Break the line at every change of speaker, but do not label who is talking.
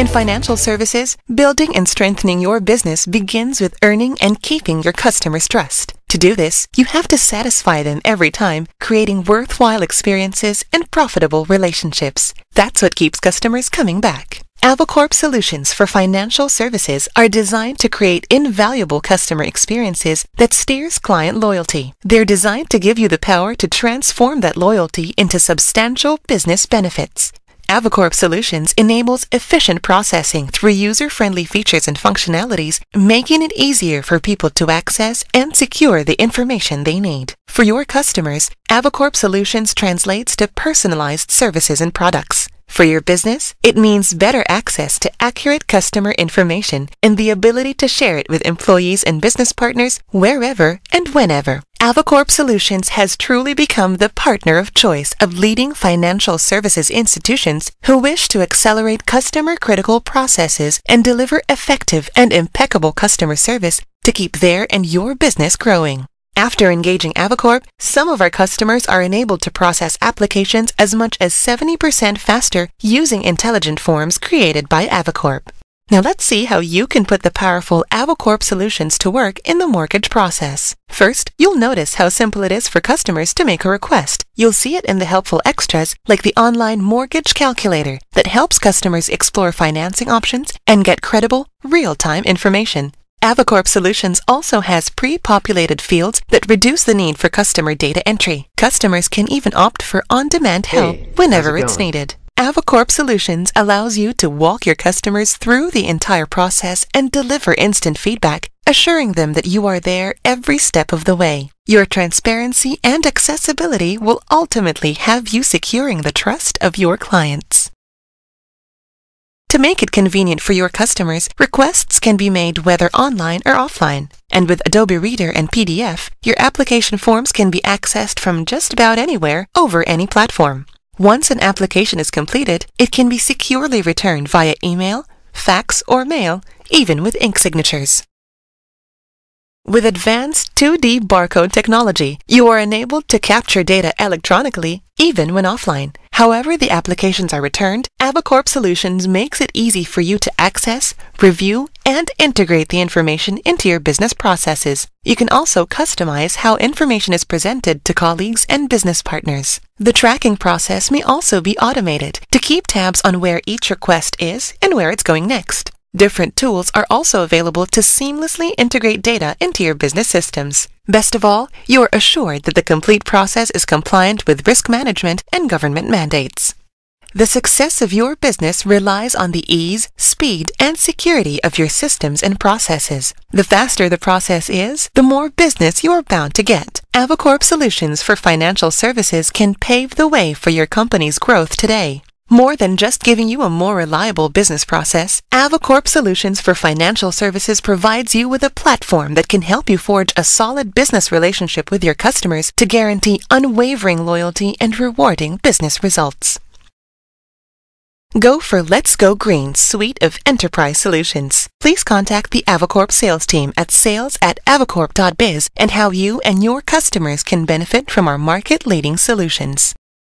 In financial services, building and strengthening your business begins with earning and keeping your customers' trust. To do this, you have to satisfy them every time, creating worthwhile experiences and profitable relationships. That's what keeps customers coming back. Avocorp solutions for financial services are designed to create invaluable customer experiences that steers client loyalty. They're designed to give you the power to transform that loyalty into substantial business benefits. Avacorp Solutions enables efficient processing through user-friendly features and functionalities, making it easier for people to access and secure the information they need. For your customers, Avacorp Solutions translates to personalized services and products. For your business, it means better access to accurate customer information and the ability to share it with employees and business partners wherever and whenever. Avacorp Solutions has truly become the partner of choice of leading financial services institutions who wish to accelerate customer critical processes and deliver effective and impeccable customer service to keep their and your business growing. After engaging Avacorp, some of our customers are enabled to process applications as much as 70% faster using intelligent forms created by Avacorp. Now let's see how you can put the powerful Avocorp solutions to work in the mortgage process. First, you'll notice how simple it is for customers to make a request. You'll see it in the helpful extras like the online mortgage calculator that helps customers explore financing options and get credible, real-time information. Avacorp Solutions also has pre-populated fields that reduce the need for customer data entry. Customers can even opt for on-demand help hey, whenever it it's needed. Avacorp Solutions allows you to walk your customers through the entire process and deliver instant feedback, assuring them that you are there every step of the way. Your transparency and accessibility will ultimately have you securing the trust of your clients. To make it convenient for your customers, requests can be made whether online or offline. And with Adobe Reader and PDF, your application forms can be accessed from just about anywhere over any platform. Once an application is completed, it can be securely returned via email, fax, or mail, even with ink signatures. With advanced 2D barcode technology, you are enabled to capture data electronically even when offline However the applications are returned, Avacorp Solutions makes it easy for you to access, review, and integrate the information into your business processes. You can also customize how information is presented to colleagues and business partners. The tracking process may also be automated to keep tabs on where each request is and where it's going next. Different tools are also available to seamlessly integrate data into your business systems. Best of all, you're assured that the complete process is compliant with risk management and government mandates. The success of your business relies on the ease, speed, and security of your systems and processes. The faster the process is, the more business you're bound to get. Avacorp Solutions for Financial Services can pave the way for your company's growth today. More than just giving you a more reliable business process, Avacorp Solutions for Financial Services provides you with a platform that can help you forge a solid business relationship with your customers to guarantee unwavering loyalty and rewarding business results. Go for Let's Go Green's suite of enterprise solutions. Please contact the Avacorp sales team at sales at avacorp.biz and how you and your customers can benefit from our market-leading solutions.